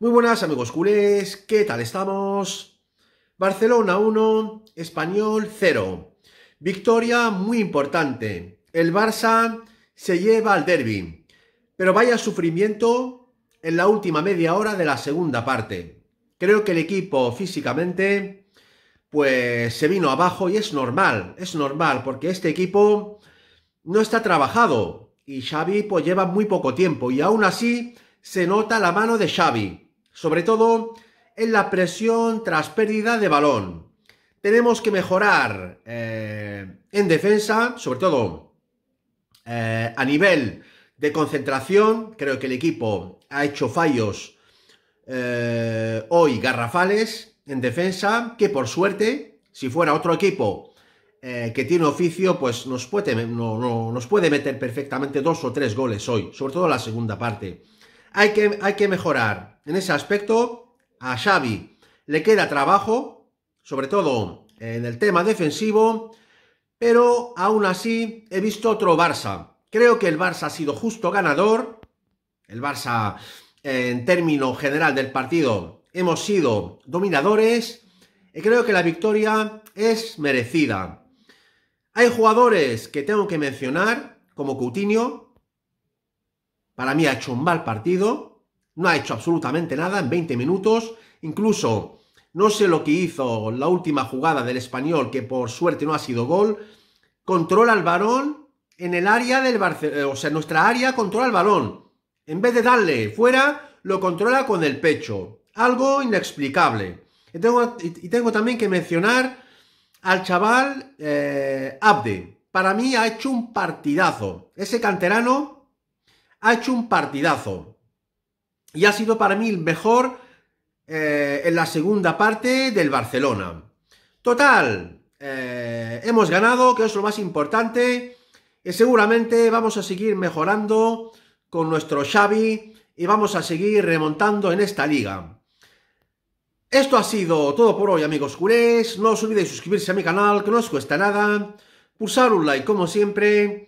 Muy buenas amigos culés, ¿qué tal estamos? Barcelona 1, Español 0. Victoria muy importante. El Barça se lleva al derby. Pero vaya sufrimiento en la última media hora de la segunda parte. Creo que el equipo físicamente pues se vino abajo y es normal, es normal porque este equipo no está trabajado y Xavi pues lleva muy poco tiempo y aún así se nota la mano de Xavi sobre todo en la presión tras pérdida de balón. Tenemos que mejorar eh, en defensa, sobre todo eh, a nivel de concentración. Creo que el equipo ha hecho fallos eh, hoy garrafales en defensa, que por suerte, si fuera otro equipo que tiene oficio, pues nos puede, nos puede meter perfectamente dos o tres goles hoy, sobre todo en la segunda parte hay que, mejorar. En ese aspecto, a Xavi le queda trabajo, sobre todo en el tema defensivo, pero aún así he visto otro Barça. Creo que el Barça ha sido justo ganador. El Barça, en término general del partido, hemos sido dominadores. Y creo que la victoria es merecida. Hay jugadores que tengo que mencionar, como Coutinho, para mí ha hecho un mal partido, no ha hecho absolutamente nada en 20 minutos, incluso no sé lo que hizo la última jugada del español, que por suerte no ha sido gol, controla el balón en el área del Barcelona, eh, o sea, nuestra área controla el balón. En vez de darle fuera, lo controla con el pecho. Algo inexplicable. Y tengo, y tengo también que mencionar al chaval eh, Abde. Para mí ha hecho un partidazo. Ese canterano ha hecho un partidazo. Y ha sido para mí el mejor eh, en la segunda parte del Barcelona. Total, eh, hemos ganado, que es lo más importante. Y seguramente vamos a seguir mejorando con nuestro Xavi y vamos a seguir remontando en esta liga. Esto ha sido todo por hoy amigos culés, no os olvidéis suscribirse a mi canal que no os cuesta nada, pulsar un like como siempre